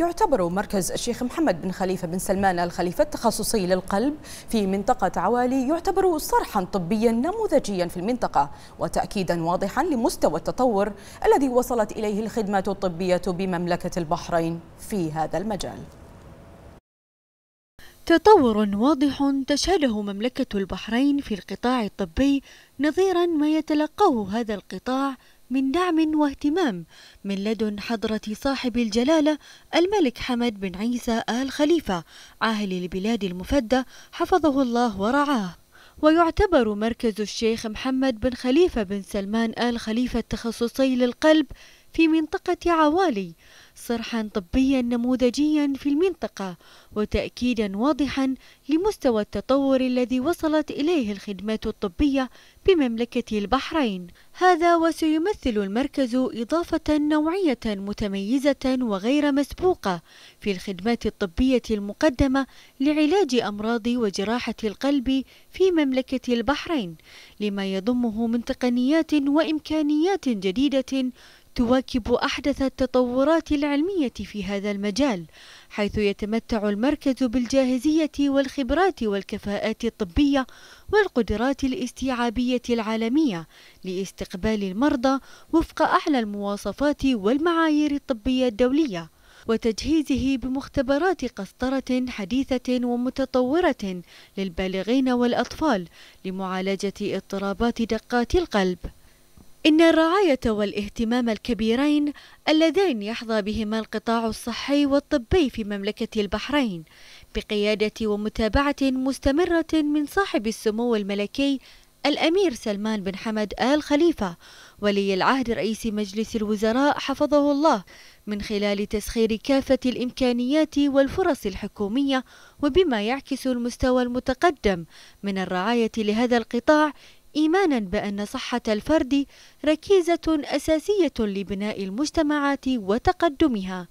يعتبر مركز الشيخ محمد بن خليفة بن سلمان الخليفة التخصصي للقلب في منطقة عوالي يعتبر صرحا طبيا نموذجيا في المنطقة وتأكيدا واضحا لمستوى التطور الذي وصلت إليه الخدمات الطبية بمملكة البحرين في هذا المجال تطور واضح تشهده مملكة البحرين في القطاع الطبي نظيرا ما يتلقاه هذا القطاع من دعم واهتمام من لدن حضرة صاحب الجلالة الملك حمد بن عيسى آل خليفة عاهل البلاد المفدى حفظه الله ورعاه ويعتبر مركز الشيخ محمد بن خليفة بن سلمان آل خليفة التخصصي للقلب في منطقة عوالي صرحا طبيا نموذجيا في المنطقة وتأكيدا واضحا لمستوى التطور الذي وصلت إليه الخدمات الطبية بمملكة البحرين هذا وسيمثل المركز إضافة نوعية متميزة وغير مسبوقة في الخدمات الطبية المقدمة لعلاج أمراض وجراحة القلب في مملكة البحرين لما يضمه من تقنيات وإمكانيات جديدة تواكب أحدث التطورات العلمية في هذا المجال حيث يتمتع المركز بالجاهزية والخبرات والكفاءات الطبية والقدرات الاستيعابية العالمية لاستقبال المرضى وفق أعلى المواصفات والمعايير الطبية الدولية وتجهيزه بمختبرات قسطرة حديثة ومتطورة للبالغين والأطفال لمعالجة اضطرابات دقات القلب إن الرعاية والاهتمام الكبيرين اللذين يحظى بهما القطاع الصحي والطبي في مملكة البحرين بقيادة ومتابعة مستمرة من صاحب السمو الملكي الأمير سلمان بن حمد آل خليفة ولي العهد رئيس مجلس الوزراء حفظه الله من خلال تسخير كافة الإمكانيات والفرص الحكومية وبما يعكس المستوى المتقدم من الرعاية لهذا القطاع إيمانا بأن صحة الفرد ركيزة أساسية لبناء المجتمعات وتقدمها